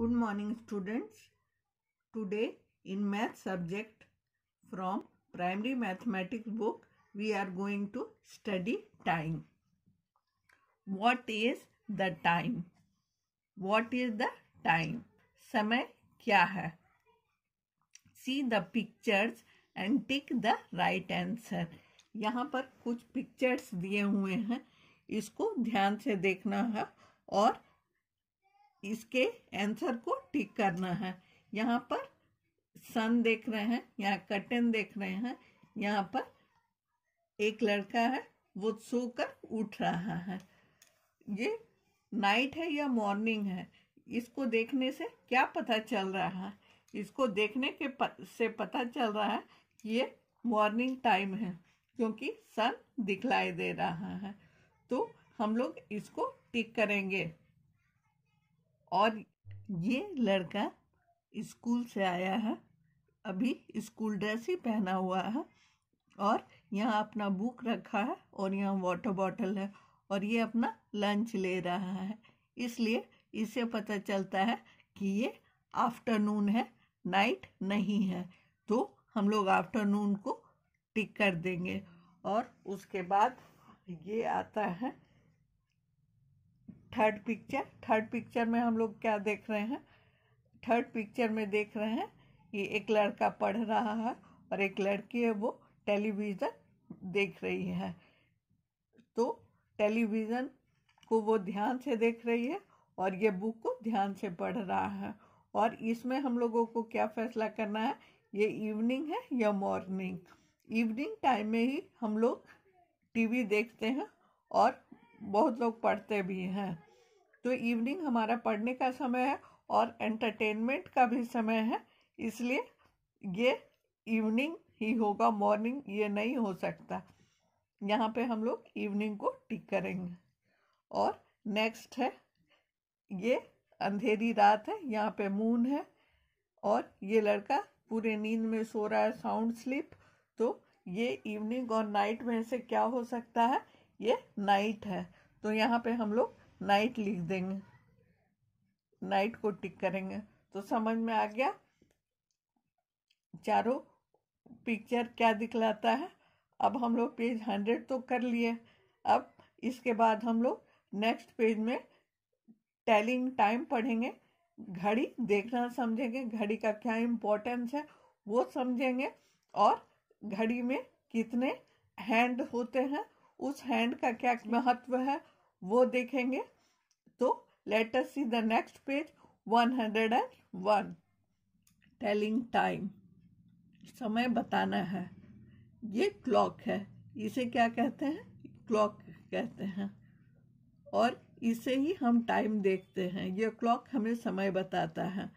Good morning students today in math subject from primary mathematics book we are going to study time what is the time what is the time समय क्या है see the pictures and tick the right answer यहाँ पर कुछ pictures दिए हुए हैं इसको ध्यान से देखना है और इसके आंसर को टिक करना है यहाँ पर सन देख रहे हैं यहाँ कटन देख रहे हैं यहाँ पर एक लड़का है वो सोकर उठ रहा है ये नाइट है या मॉर्निंग है इसको देखने से क्या पता चल रहा है इसको देखने के प, से पता चल रहा है कि ये मॉर्निंग टाइम है क्योंकि सन दिखलाई दे रहा है तो हम लोग इसको टिक करेंगे और ये लड़का स्कूल से आया है अभी स्कूल ड्रेस ही पहना हुआ है और यहाँ अपना बुक रखा है और यहाँ वाटर बॉटल है और ये अपना लंच ले रहा है इसलिए इसे पता चलता है कि ये आफ्टरनून है नाइट नहीं है तो हम लोग आफ्टरनून को टिक कर देंगे और उसके बाद ये आता है थर्ड पिक्चर थर्ड पिक्चर में हम लोग क्या देख रहे हैं थर्ड पिक्चर में देख रहे हैं कि एक लड़का पढ़ रहा है और एक लड़की है वो टेलीविज़न देख रही है तो टेलीविज़न को वो ध्यान से देख रही है और ये बुक को ध्यान से पढ़ रहा है और इसमें हम लोगों को क्या फैसला करना है ये इवनिंग है या मॉर्निंग इवनिंग टाइम में ही हम लोग टीवी देखते हैं और बहुत लोग पढ़ते भी हैं तो इवनिंग हमारा पढ़ने का समय है और एंटरटेनमेंट का भी समय है इसलिए ये इवनिंग ही होगा मॉर्निंग ये नहीं हो सकता यहाँ पे हम लोग इवनिंग को टिक करेंगे और नेक्स्ट है ये अंधेरी रात है यहाँ पे मून है और ये लड़का पूरे नींद में सो रहा है साउंड स्लीप तो ये इवनिंग और नाइट में से क्या हो सकता है ये नाइट है तो यहाँ पे हम लोग नाइट लिख देंगे नाइट को टिक करेंगे तो समझ में आ गया चारों पिक्चर क्या दिखलाता है अब हम लोग पेज हंड्रेड तो कर लिए अब इसके बाद हम लोग नेक्स्ट पेज में टेलिंग टाइम पढ़ेंगे घड़ी देखना समझेंगे घड़ी का क्या इम्पोर्टेंस है वो समझेंगे और घड़ी में कितने हैंड होते हैं उस हैंड का क्या महत्व है वो देखेंगे तो let us see the next page one hundred and one telling time समय बताना है ये क्लॉक है इसे क्या कहते हैं क्लॉक कहते हैं और इसे ही हम टाइम देखते हैं ये क्लॉक हमें समय बताता है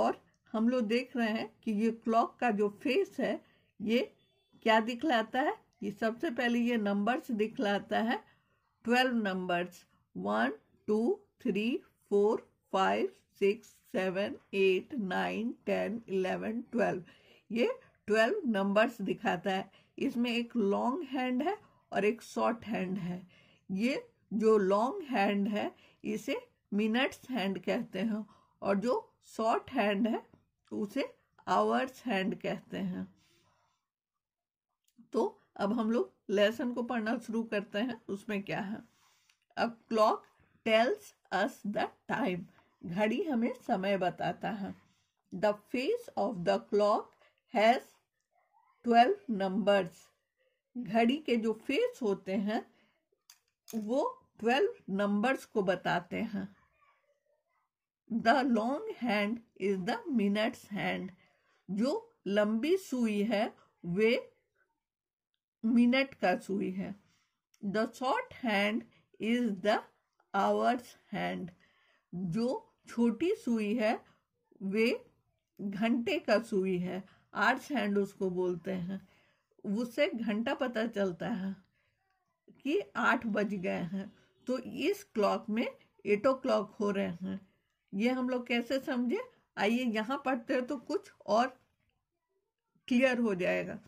और हम लोग देख रहे हैं कि ये क्लॉक का जो फेस है ये क्या दिखलाता है ये सबसे पहले ये नंबर्स दिखलाता है twelve numbers one two three four five six seven eight nine ten eleven twelve ये ट्वेल्व नंबर्स दिखाता है इसमें एक लॉन्ग हैंड है और एक शॉर्ट हैंड है ये जो लॉन्ग हैंड है इसे मिनट्स हैंड कहते हैं और जो शॉर्ट हैंड है उसे आवर्स हैंड कहते हैं तो अब हम लोग लेसन को पढ़ना शुरू करते हैं उसमें क्या है a clock tells us the time घड़ी हमें समय बताता है the face of the clock has twelve numbers घड़ी के जो फेस होते हैं वो ट्वेल्व नंबर्स को बताते हैं the long hand is the minutes hand जो लंबी सुई है वे मिनट का सुई है the short hand is the hours hand जो छोटी सुई है वे घंटे का सुई है आर्ट्स हैंड उसको बोलते हैं उससे घंटा पता चलता है कि आठ बज गए हैं तो इस क्लॉक में एट ओ क्लॉक हो रहे हैं ये हम लोग कैसे समझे आइए यहाँ पढ़ते हैं तो कुछ और क्लियर हो जाएगा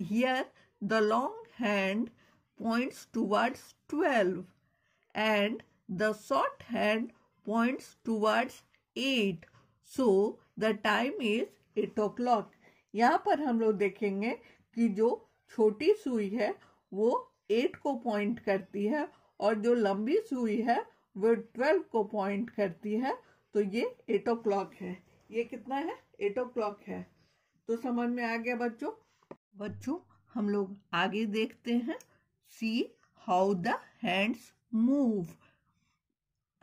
here The long hand points towards 12 and the short hand points towards 8. So the time is 8 o'clock. यहाँ पर हम लोग देखेंगे कि जो छोटी सुई है वो 8 को पॉइंट करती है और जो लंबी सुई है वो 12 को पॉइंट करती है तो ये 8 ओ क्लॉक है ये कितना है 8 ओ क्लॉक है तो समझ में आ गया बच्चों बच्चों हम लोग आगे देखते हैं see how the hands move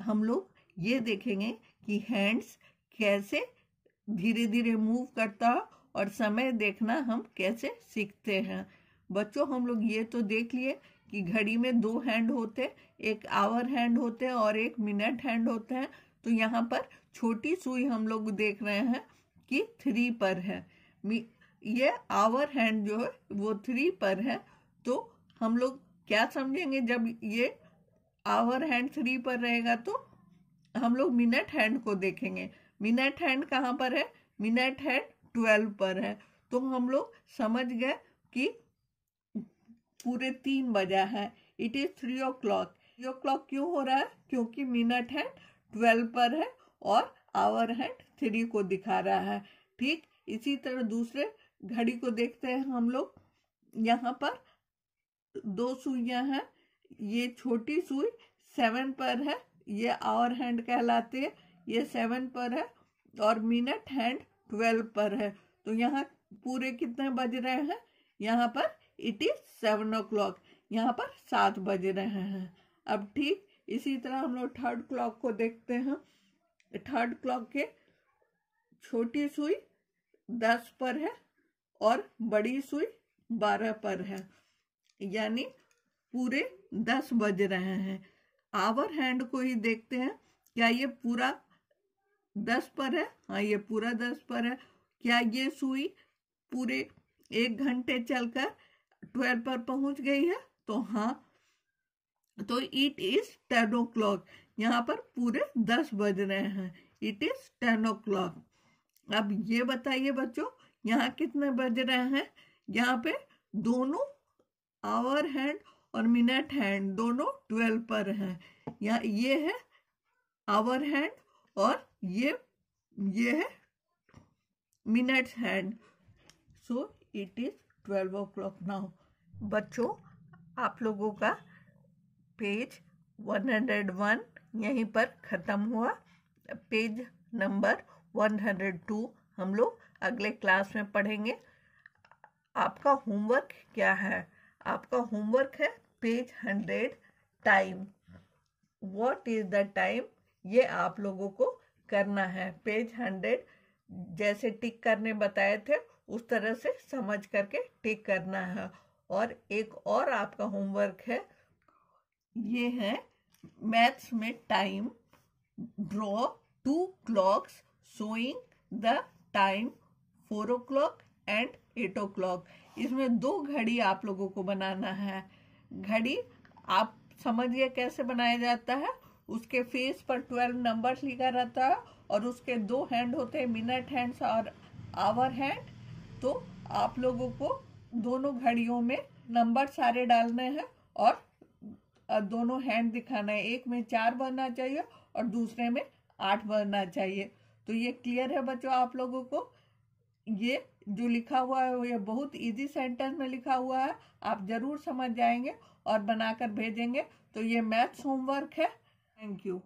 हम लोग ये देखेंगे कि हैंड्स कैसे धीरे धीरे मूव करता और समय देखना हम कैसे सीखते हैं बच्चों हम लोग ये तो देख लिए कि घड़ी में दो हैंड होते एक आवर हैंड होते हैं और एक मिनट हैंड होते हैं तो यहाँ पर छोटी सुई हम लोग देख रहे हैं कि थ्री पर है ये आवर हैंड जो है वो थ्री पर है तो हम लोग क्या समझेंगे जब ये आवर हैंड थ्री पर रहेगा तो हम लोग मिनट हैंड को देखेंगे मिनट हैंड कहाँ पर है मिनट हैंड ट्वेल्व पर है तो हम लोग समझ गए कि पूरे तीन बजा है it is three o'clock three o'clock क्यों हो रहा है क्योंकि मिनट हैंड ट्वेल्व पर है और आवर हैंड थ्री को दिखा रहा है ठीक इसी तरह दूसरे घड़ी को देखते हैं हम लोग यहाँ पर दो सुइया हैं ये छोटी सुई सेवन पर है ये आवर हैंड कहलाते है ये सेवन पर है और मिनट हैंड ट्वेल्व पर है तो यहाँ पूरे कितने बज रहे हैं यहाँ पर it is seven o'clock यहाँ पर सात बज रहे हैं अब ठीक इसी तरह हम लोग थर्ड क्लॉक को देखते हैं थर्ड क्लॉक के छोटी सुई दस पर है और बड़ी सुई बारह पर है यानी पूरे दस बज रहे हैं आवर हैंड को ही देखते हैं क्या ये पूरा दस पर है हाँ ये पूरा दस पर है क्या ये सुई पूरे एक घंटे चलकर ट्वेल्व पर पहुंच गई है तो हाँ तो it is ten o'clock यहाँ पर पूरे दस बज रहे हैं it is ten o'clock अब ये बताइए बच्चों यहाँ कितने बज रहे हैं यहाँ पे दोनों आवर हैंड और मिनट हैंड दोनों ट्वेल्व पर हैं यहाँ ये है आवर हैंड और ये ये है minute hand so it is twelve o'clock now बच्चों आप लोगों का पेज वन हंड्रेड वन यहीं पर ख़त्म हुआ page number one hundred two हम लोग अगले क्लास में पढ़ेंगे आपका होमवर्क क्या है आपका होमवर्क है page hundred time what is the time ये आप लोगों को करना है पेज हंड्रेड जैसे टिक करने बताए थे उस तरह से समझ करके टिक करना है और एक और आपका होमवर्क है ये है मैथ्स में time draw two clocks showing the time four o'clock and eight o'clock इसमें दो घड़ी आप लोगों को बनाना है घड़ी आप समझिए कैसे बनाया जाता है उसके फेस पर ट्वेल्व नंबर लिखा रहता है और उसके दो हैंड होते हैं मिनट हैंड्स और आवर हैंड तो आप लोगों को दोनों घड़ियों में नंबर सारे डालने हैं और दोनों हैंड दिखाना है एक में चार बनना चाहिए और दूसरे में आठ बनना चाहिए तो ये क्लियर है बच्चों आप लोगों को ये जो लिखा हुआ है ये बहुत इजी सेंटेंस में लिखा हुआ है आप जरूर समझ जाएंगे और बनाकर भेजेंगे तो ये मैथ्स होमवर्क है थैंक यू